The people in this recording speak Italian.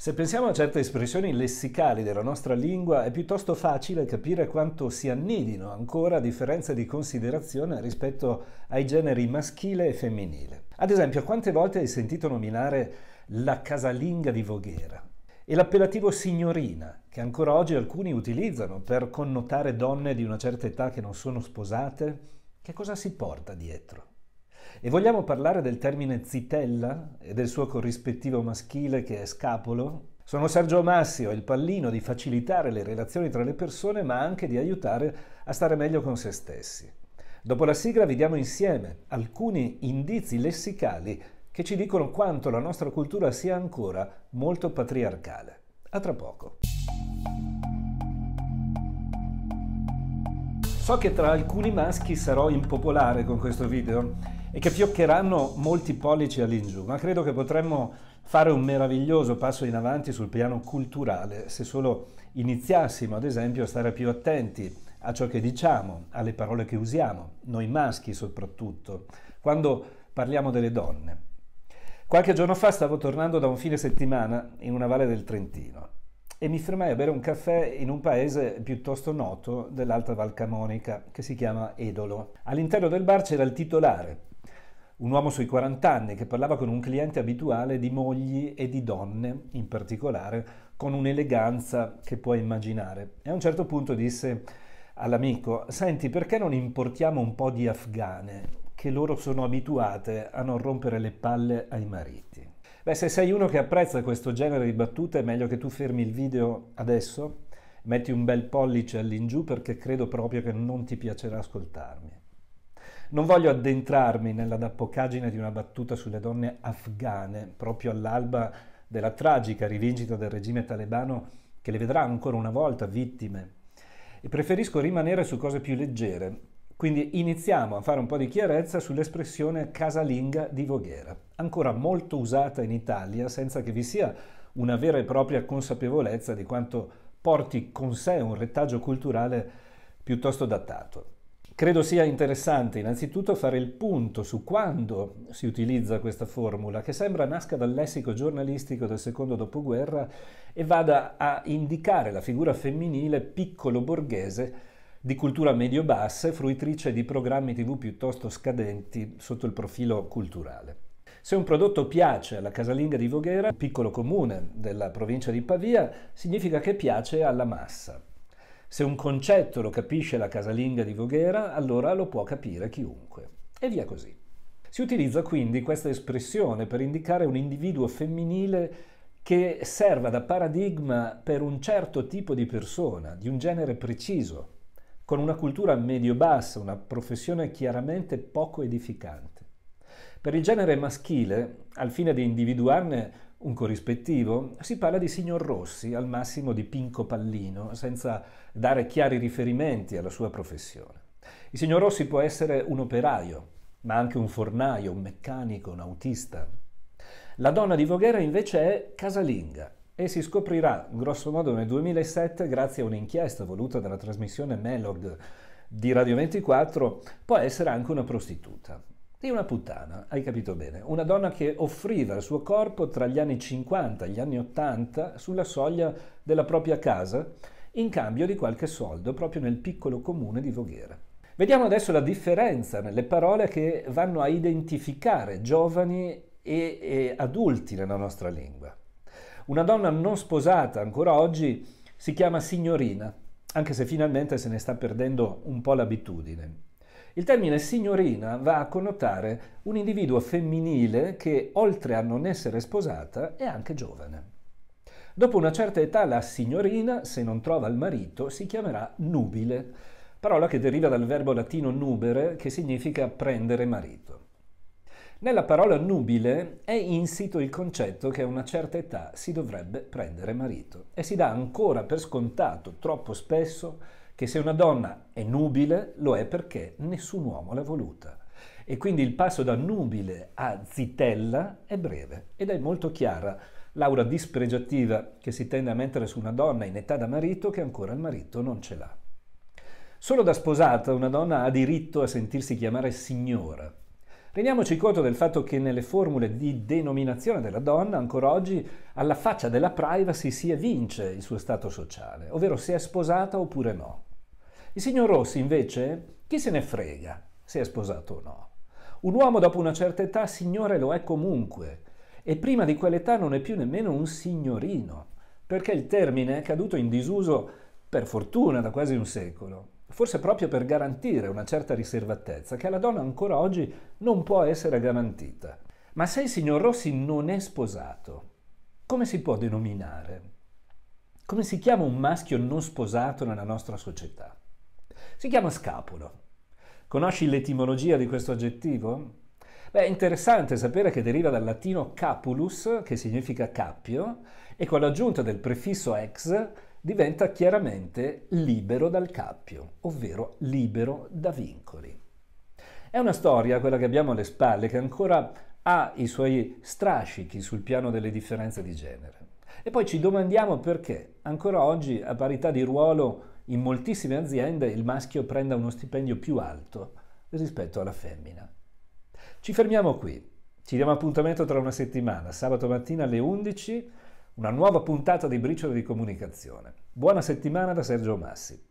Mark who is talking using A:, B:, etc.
A: Se pensiamo a certe espressioni lessicali della nostra lingua, è piuttosto facile capire quanto si annidino ancora differenze di considerazione rispetto ai generi maschile e femminile. Ad esempio, quante volte hai sentito nominare la casalinga di Voghera e l'appellativo signorina, che ancora oggi alcuni utilizzano per connotare donne di una certa età che non sono sposate? Che cosa si porta dietro? E vogliamo parlare del termine zitella e del suo corrispettivo maschile che è scapolo? Sono Sergio Massio, il pallino di facilitare le relazioni tra le persone ma anche di aiutare a stare meglio con se stessi. Dopo la sigla vediamo insieme alcuni indizi lessicali che ci dicono quanto la nostra cultura sia ancora molto patriarcale. A tra poco. So che tra alcuni maschi sarò impopolare con questo video e che fioccheranno molti pollici all'ingiù, ma credo che potremmo fare un meraviglioso passo in avanti sul piano culturale se solo iniziassimo ad esempio a stare più attenti a ciò che diciamo, alle parole che usiamo, noi maschi soprattutto, quando parliamo delle donne. Qualche giorno fa stavo tornando da un fine settimana in una valle del Trentino e mi fermai a bere un caffè in un paese piuttosto noto dell'Alta Val Camonica che si chiama Edolo. All'interno del bar c'era il titolare un uomo sui 40 anni che parlava con un cliente abituale di mogli e di donne in particolare, con un'eleganza che puoi immaginare. E a un certo punto disse all'amico, senti perché non importiamo un po' di afghane che loro sono abituate a non rompere le palle ai mariti? Beh, se sei uno che apprezza questo genere di battute è meglio che tu fermi il video adesso, metti un bel pollice all'ingiù perché credo proprio che non ti piacerà ascoltarmi. Non voglio addentrarmi nella dappocagine di una battuta sulle donne afghane, proprio all'alba della tragica rivincita del regime talebano che le vedrà ancora una volta vittime. E preferisco rimanere su cose più leggere. Quindi iniziamo a fare un po' di chiarezza sull'espressione casalinga di Voghera, ancora molto usata in Italia senza che vi sia una vera e propria consapevolezza di quanto porti con sé un retaggio culturale piuttosto datato. Credo sia interessante innanzitutto fare il punto su quando si utilizza questa formula, che sembra nasca dal lessico giornalistico del secondo dopoguerra e vada a indicare la figura femminile piccolo borghese di cultura medio-bassa e fruitrice di programmi tv piuttosto scadenti sotto il profilo culturale. Se un prodotto piace alla casalinga di Voghera, un piccolo comune della provincia di Pavia, significa che piace alla massa. Se un concetto lo capisce la casalinga di Voghera, allora lo può capire chiunque. E via così. Si utilizza quindi questa espressione per indicare un individuo femminile che serva da paradigma per un certo tipo di persona, di un genere preciso, con una cultura medio-bassa, una professione chiaramente poco edificante. Per il genere maschile, al fine di individuarne un corrispettivo, si parla di signor Rossi, al massimo di Pinco Pallino, senza dare chiari riferimenti alla sua professione. Il signor Rossi può essere un operaio, ma anche un fornaio, un meccanico, un autista. La donna di Voghera invece è casalinga e si scoprirà, grosso modo nel 2007, grazie a un'inchiesta voluta dalla trasmissione Melog di Radio 24, può essere anche una prostituta. Di una puttana, hai capito bene, una donna che offriva il suo corpo tra gli anni 50 e gli anni 80 sulla soglia della propria casa in cambio di qualche soldo proprio nel piccolo comune di Voghera. Vediamo adesso la differenza nelle parole che vanno a identificare giovani e, e adulti nella nostra lingua. Una donna non sposata ancora oggi si chiama signorina, anche se finalmente se ne sta perdendo un po' l'abitudine. Il termine signorina va a connotare un individuo femminile che, oltre a non essere sposata, è anche giovane. Dopo una certa età la signorina, se non trova il marito, si chiamerà nubile, parola che deriva dal verbo latino nubere, che significa prendere marito. Nella parola nubile è insito il concetto che a una certa età si dovrebbe prendere marito e si dà ancora per scontato troppo spesso che se una donna è nubile lo è perché nessun uomo l'ha voluta. E quindi il passo da nubile a zitella è breve ed è molto chiara l'aura dispregiativa che si tende a mettere su una donna in età da marito che ancora il marito non ce l'ha. Solo da sposata una donna ha diritto a sentirsi chiamare signora. Rendiamoci conto del fatto che nelle formule di denominazione della donna, ancora oggi, alla faccia della privacy si evince il suo stato sociale, ovvero se è sposata oppure no. Il signor Rossi invece, chi se ne frega se è sposato o no? Un uomo dopo una certa età signore lo è comunque e prima di quell'età non è più nemmeno un signorino, perché il termine è caduto in disuso per fortuna da quasi un secolo, forse proprio per garantire una certa riservatezza che alla donna ancora oggi non può essere garantita. Ma se il signor Rossi non è sposato, come si può denominare? Come si chiama un maschio non sposato nella nostra società? Si chiama scapolo. Conosci l'etimologia di questo aggettivo? Beh, è interessante sapere che deriva dal latino capulus, che significa cappio, e con l'aggiunta del prefisso ex diventa chiaramente libero dal cappio, ovvero libero da vincoli. È una storia, quella che abbiamo alle spalle, che ancora ha i suoi strascichi sul piano delle differenze di genere. E poi ci domandiamo perché, ancora oggi, a parità di ruolo, in moltissime aziende il maschio prenda uno stipendio più alto rispetto alla femmina. Ci fermiamo qui. Ci diamo appuntamento tra una settimana, sabato mattina alle 11, una nuova puntata di Briciole di Comunicazione. Buona settimana da Sergio Massi.